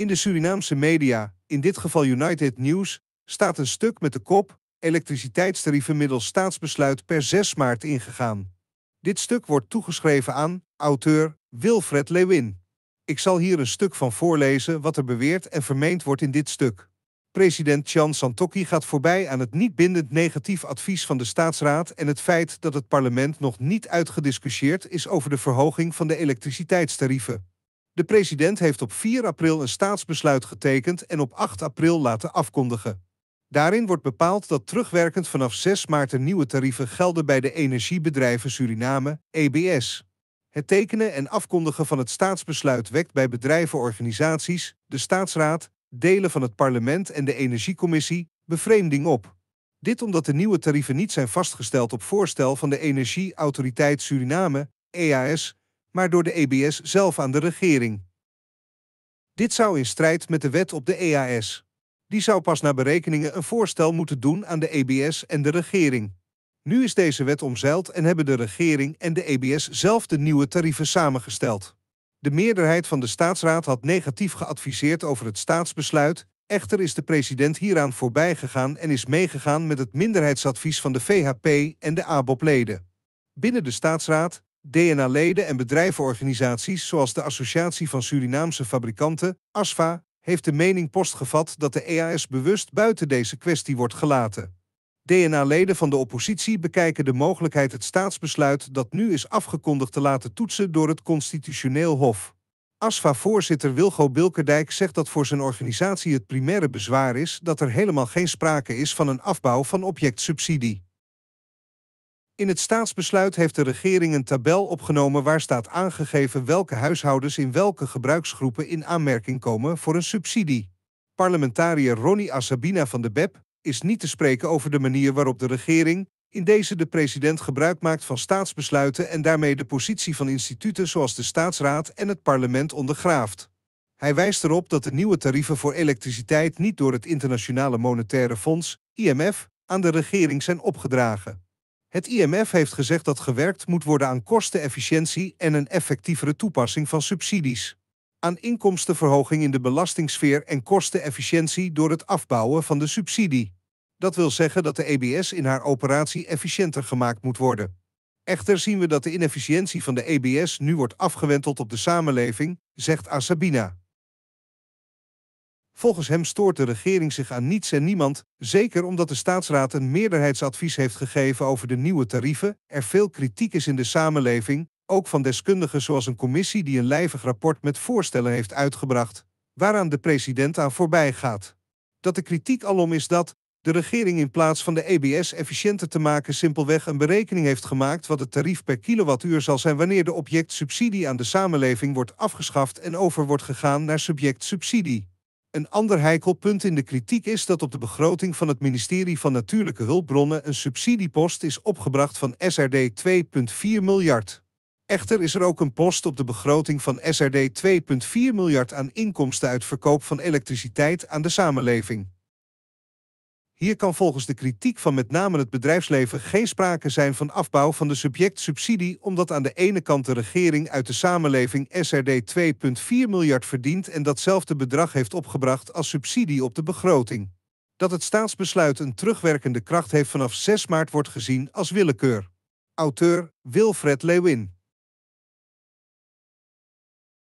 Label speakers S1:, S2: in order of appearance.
S1: In de Surinaamse media, in dit geval United News, staat een stuk met de kop elektriciteitstarieven middels staatsbesluit per 6 maart ingegaan. Dit stuk wordt toegeschreven aan auteur Wilfred Lewin. Ik zal hier een stuk van voorlezen wat er beweerd en vermeend wordt in dit stuk. President Chan Santokki gaat voorbij aan het niet bindend negatief advies van de staatsraad en het feit dat het parlement nog niet uitgediscussieerd is over de verhoging van de elektriciteitstarieven. De president heeft op 4 april een staatsbesluit getekend en op 8 april laten afkondigen. Daarin wordt bepaald dat terugwerkend vanaf 6 maart de nieuwe tarieven gelden bij de energiebedrijven Suriname, EBS. Het tekenen en afkondigen van het staatsbesluit wekt bij bedrijvenorganisaties, de staatsraad, delen van het parlement en de energiecommissie bevreemding op. Dit omdat de nieuwe tarieven niet zijn vastgesteld op voorstel van de Energieautoriteit Suriname, EAS, maar door de EBS zelf aan de regering. Dit zou in strijd met de wet op de EAS. Die zou pas na berekeningen een voorstel moeten doen aan de EBS en de regering. Nu is deze wet omzeild en hebben de regering en de EBS zelf de nieuwe tarieven samengesteld. De meerderheid van de staatsraad had negatief geadviseerd over het staatsbesluit, echter is de president hieraan voorbij gegaan en is meegegaan met het minderheidsadvies van de VHP en de ABOP-leden. Binnen de staatsraad DNA-leden en bedrijvenorganisaties zoals de Associatie van Surinaamse Fabrikanten, ASFA, heeft de mening postgevat dat de EAS bewust buiten deze kwestie wordt gelaten. DNA-leden van de oppositie bekijken de mogelijkheid het staatsbesluit dat nu is afgekondigd te laten toetsen door het Constitutioneel Hof. ASFA-voorzitter Wilgo Bilkerdijk zegt dat voor zijn organisatie het primaire bezwaar is dat er helemaal geen sprake is van een afbouw van objectsubsidie. In het staatsbesluit heeft de regering een tabel opgenomen waar staat aangegeven welke huishoudens in welke gebruiksgroepen in aanmerking komen voor een subsidie. Parlementariër Ronnie Assabina van de BEP is niet te spreken over de manier waarop de regering, in deze de president gebruik maakt van staatsbesluiten en daarmee de positie van instituten zoals de staatsraad en het parlement ondergraaft. Hij wijst erop dat de nieuwe tarieven voor elektriciteit niet door het Internationale Monetaire Fonds, IMF, aan de regering zijn opgedragen. Het IMF heeft gezegd dat gewerkt moet worden aan kostenefficiëntie en een effectievere toepassing van subsidies. Aan inkomstenverhoging in de belastingsfeer en kostenefficiëntie door het afbouwen van de subsidie. Dat wil zeggen dat de EBS in haar operatie efficiënter gemaakt moet worden. Echter zien we dat de inefficiëntie van de EBS nu wordt afgewenteld op de samenleving, zegt Asabina. Volgens hem stoort de regering zich aan niets en niemand, zeker omdat de staatsraad een meerderheidsadvies heeft gegeven over de nieuwe tarieven, er veel kritiek is in de samenleving, ook van deskundigen zoals een commissie die een lijvig rapport met voorstellen heeft uitgebracht, waaraan de president aan voorbij gaat. Dat de kritiek alom is dat de regering in plaats van de EBS efficiënter te maken simpelweg een berekening heeft gemaakt wat het tarief per kilowattuur zal zijn wanneer de objectsubsidie aan de samenleving wordt afgeschaft en over wordt gegaan naar subsidie. Een ander heikel punt in de kritiek is dat op de begroting van het ministerie van Natuurlijke Hulpbronnen een subsidiepost is opgebracht van SRD 2,4 miljard. Echter is er ook een post op de begroting van SRD 2,4 miljard aan inkomsten uit verkoop van elektriciteit aan de samenleving. Hier kan volgens de kritiek van met name het bedrijfsleven geen sprake zijn van afbouw van de subjectsubsidie, omdat aan de ene kant de regering uit de samenleving SRD 2,4 miljard verdient en datzelfde bedrag heeft opgebracht als subsidie op de begroting. Dat het staatsbesluit een terugwerkende kracht heeft vanaf 6 maart wordt gezien als willekeur. Auteur Wilfred Lewin